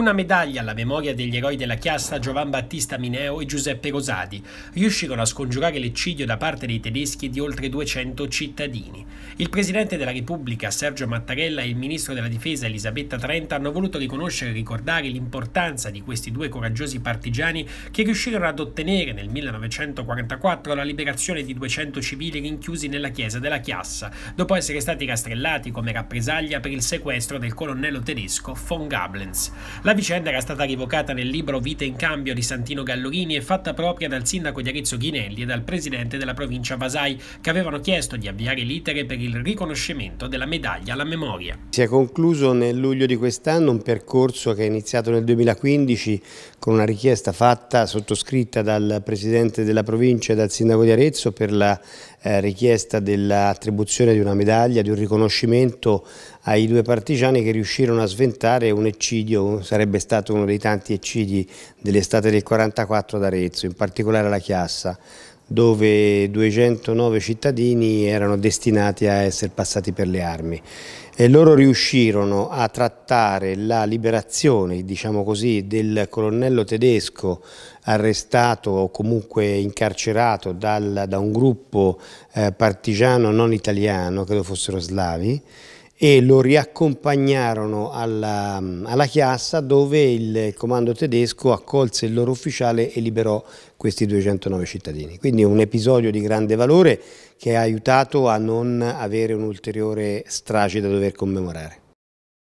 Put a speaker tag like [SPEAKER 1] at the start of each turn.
[SPEAKER 1] Una medaglia alla memoria degli eroi della chiassa Giovan Battista Mineo e Giuseppe Rosati. Riuscirono a scongiurare l'eccidio da parte dei tedeschi di oltre 200 cittadini. Il presidente della Repubblica Sergio Mattarella e il ministro della Difesa Elisabetta Trenta hanno voluto riconoscere e ricordare l'importanza di questi due coraggiosi partigiani che riuscirono ad ottenere nel 1944 la liberazione di 200 civili rinchiusi nella chiesa della Chiassa, dopo essere stati castrellati come rappresaglia per il sequestro del colonnello tedesco von Gablens. La la vicenda era stata rievocata nel libro Vite in cambio di Santino Gallorini e fatta propria dal sindaco di Arezzo Ghinelli e dal presidente della provincia Vasai, che avevano chiesto di avviare l'itere per il riconoscimento della medaglia alla memoria.
[SPEAKER 2] Si è concluso nel luglio di quest'anno un percorso che è iniziato nel 2015 con una richiesta fatta, sottoscritta dal presidente della provincia e dal sindaco di Arezzo per la eh, richiesta dell'attribuzione di una medaglia, di un riconoscimento ai due partigiani che riuscirono a sventare un eccidio, sarebbe stato uno dei tanti eccidi dell'estate del 44 ad Arezzo, in particolare la Chiassa dove 209 cittadini erano destinati a essere passati per le armi. E loro riuscirono a trattare la liberazione, diciamo così, del colonnello tedesco arrestato o comunque incarcerato dal, da un gruppo eh, partigiano non italiano, credo fossero slavi, e lo riaccompagnarono alla, alla Chiassa dove il comando tedesco accolse il loro ufficiale e liberò questi 209 cittadini. Quindi un episodio di grande valore che ha aiutato a non avere un'ulteriore strage da dover commemorare.